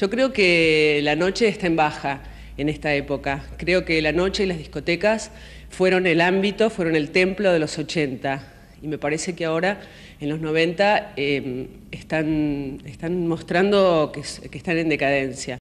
Yo creo que la noche está en baja en esta época. Creo que la noche y las discotecas fueron el ámbito, fueron el templo de los 80. Y me parece que ahora, en los 90, eh, están, mostrando que están en decadencia.